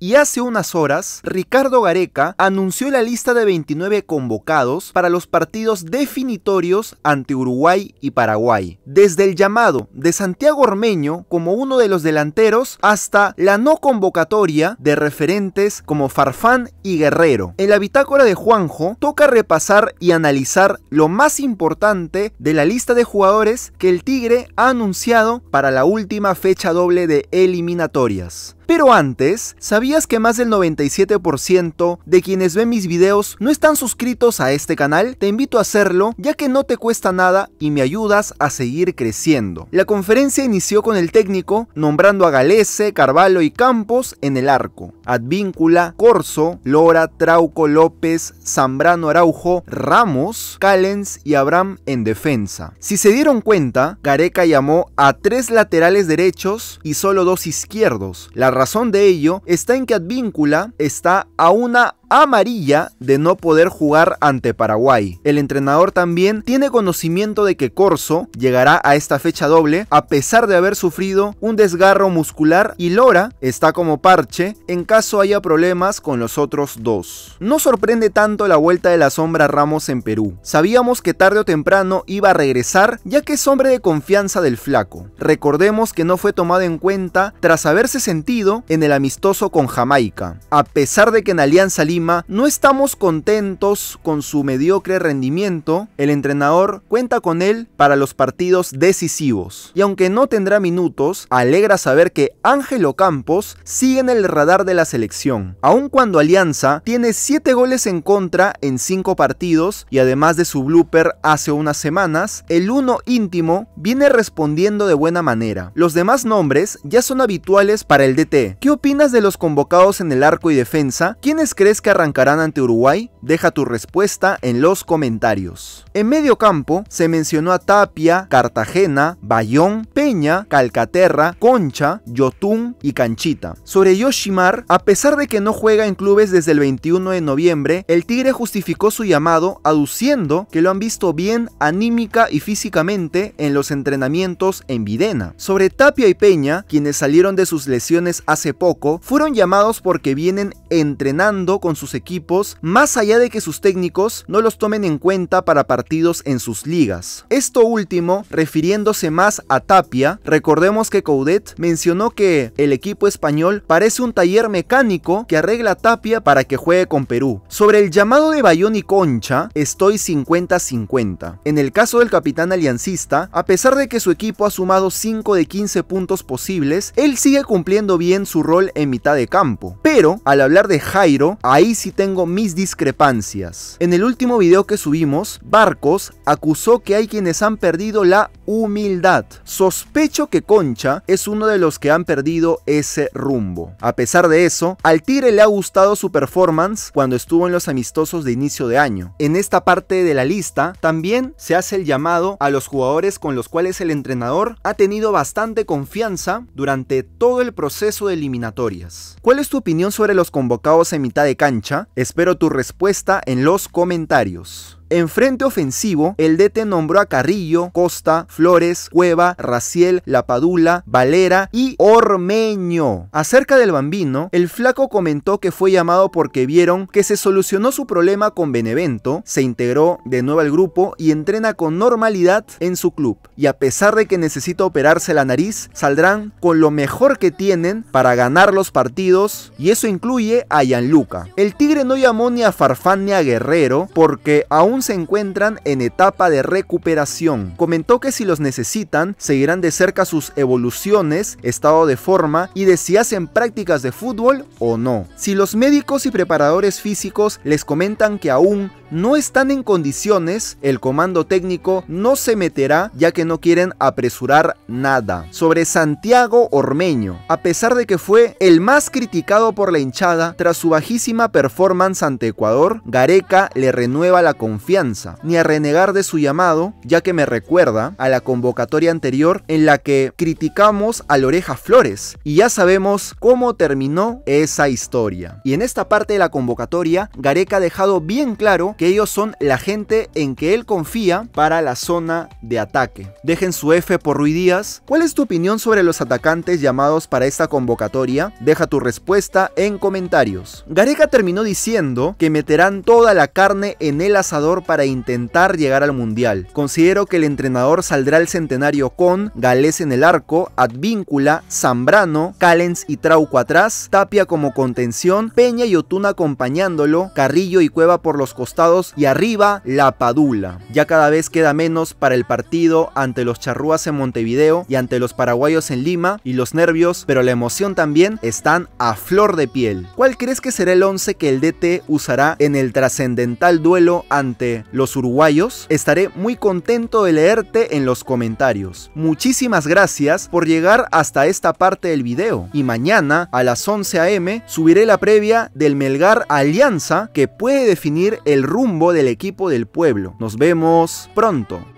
Y hace unas horas, Ricardo Gareca anunció la lista de 29 convocados para los partidos definitorios ante Uruguay y Paraguay, desde el llamado de Santiago Ormeño como uno de los delanteros hasta la no convocatoria de referentes como Farfán y Guerrero. En la bitácora de Juanjo toca repasar y analizar lo más importante de la lista de jugadores que el Tigre ha anunciado para la última fecha doble de eliminatorias. Pero antes, ¿sabías que más del 97% de quienes ven mis videos no están suscritos a este canal? Te invito a hacerlo ya que no te cuesta nada y me ayudas a seguir creciendo. La conferencia inició con el técnico nombrando a Galese, Carvalho y Campos en el arco. Advíncula, Corso, Lora, Trauco, López, Zambrano, Araujo, Ramos, Callens y Abraham en defensa. Si se dieron cuenta, Gareca llamó a tres laterales derechos y solo dos izquierdos. La razón de ello está en que Advíncula está a una amarilla de no poder jugar ante Paraguay. El entrenador también tiene conocimiento de que Corso llegará a esta fecha doble a pesar de haber sufrido un desgarro muscular y Lora está como parche en caso haya problemas con los otros dos. No sorprende tanto la vuelta de la sombra Ramos en Perú. Sabíamos que tarde o temprano iba a regresar ya que es hombre de confianza del flaco. Recordemos que no fue tomado en cuenta tras haberse sentido en el amistoso con Jamaica. A pesar de que en Alianza Libre no estamos contentos con su mediocre rendimiento, el entrenador cuenta con él para los partidos decisivos. Y aunque no tendrá minutos, alegra saber que Ángelo Campos sigue en el radar de la selección, aun cuando Alianza tiene 7 goles en contra en 5 partidos y además de su blooper hace unas semanas, el uno íntimo viene respondiendo de buena manera. Los demás nombres ya son habituales para el DT. ¿Qué opinas de los convocados en el arco y defensa? ¿Quiénes crees que arrancarán ante Uruguay? Deja tu respuesta en los comentarios. En medio campo se mencionó a Tapia, Cartagena, Bayón, Peña, Calcaterra, Concha, Yotún y Canchita. Sobre Yoshimar, a pesar de que no juega en clubes desde el 21 de noviembre, el Tigre justificó su llamado aduciendo que lo han visto bien anímica y físicamente en los entrenamientos en Videna. Sobre Tapia y Peña, quienes salieron de sus lesiones hace poco, fueron llamados porque vienen entrenando con sus equipos, más allá de que sus técnicos no los tomen en cuenta para partidos en sus ligas. Esto último, refiriéndose más a Tapia, recordemos que Coudet mencionó que el equipo español parece un taller mecánico que arregla Tapia para que juegue con Perú. Sobre el llamado de Bayón y Concha, estoy 50-50. En el caso del capitán aliancista, a pesar de que su equipo ha sumado 5 de 15 puntos posibles, él sigue cumpliendo bien su rol en mitad de campo. Pero, al hablar de Jairo, ahí si tengo mis discrepancias. En el último video que subimos, Barcos acusó que hay quienes han perdido la humildad. Sospecho que Concha es uno de los que han perdido ese rumbo. A pesar de eso, al Tigre le ha gustado su performance cuando estuvo en los amistosos de inicio de año. En esta parte de la lista también se hace el llamado a los jugadores con los cuales el entrenador ha tenido bastante confianza durante todo el proceso de eliminatorias. ¿Cuál es tu opinión sobre los convocados en mitad de cancha? Espero tu respuesta en los comentarios. En frente ofensivo, el DT nombró a Carrillo, Costa, Flores, Cueva, Raciel, Lapadula, Valera y Ormeño. Acerca del bambino, el flaco comentó que fue llamado porque vieron que se solucionó su problema con Benevento, se integró de nuevo al grupo y entrena con normalidad en su club. Y a pesar de que necesita operarse la nariz, saldrán con lo mejor que tienen para ganar los partidos y eso incluye a Gianluca. El Tigre no llamó ni a Farfán ni a Guerrero porque aún se encuentran en etapa de recuperación. Comentó que si los necesitan, seguirán de cerca sus evoluciones, estado de forma y de si hacen prácticas de fútbol o no. Si los médicos y preparadores físicos les comentan que aún no están en condiciones, el comando técnico no se meterá ya que no quieren apresurar nada. Sobre Santiago Ormeño, a pesar de que fue el más criticado por la hinchada tras su bajísima performance ante Ecuador, Gareca le renueva la confianza, ni a renegar de su llamado, ya que me recuerda a la convocatoria anterior en la que criticamos a Oreja Flores y ya sabemos cómo terminó esa historia. Y en esta parte de la convocatoria, Gareca ha dejado bien claro que ellos son la gente en que él confía para la zona de ataque. Dejen su F por Rui Díaz. ¿Cuál es tu opinión sobre los atacantes llamados para esta convocatoria? Deja tu respuesta en comentarios. Gareca terminó diciendo que meterán toda la carne en el asador para intentar llegar al Mundial. Considero que el entrenador saldrá al centenario con Gales en el arco, Advíncula, Zambrano, Calens y Trauco atrás, Tapia como contención, Peña y Otuna acompañándolo, Carrillo y Cueva por los costados y arriba La Padula. Ya cada vez queda menos para el partido ante los charrúas en Montevideo y ante los paraguayos en Lima y los nervios, pero la emoción también están a flor de piel. ¿Cuál crees que será el 11 que el DT usará en el trascendental duelo ante los uruguayos? Estaré muy contento de leerte en los comentarios. Muchísimas gracias por llegar hasta esta parte del video y mañana a las 11 am subiré la previa del Melgar Alianza que puede definir el rumbo rumbo del equipo del pueblo. Nos vemos pronto.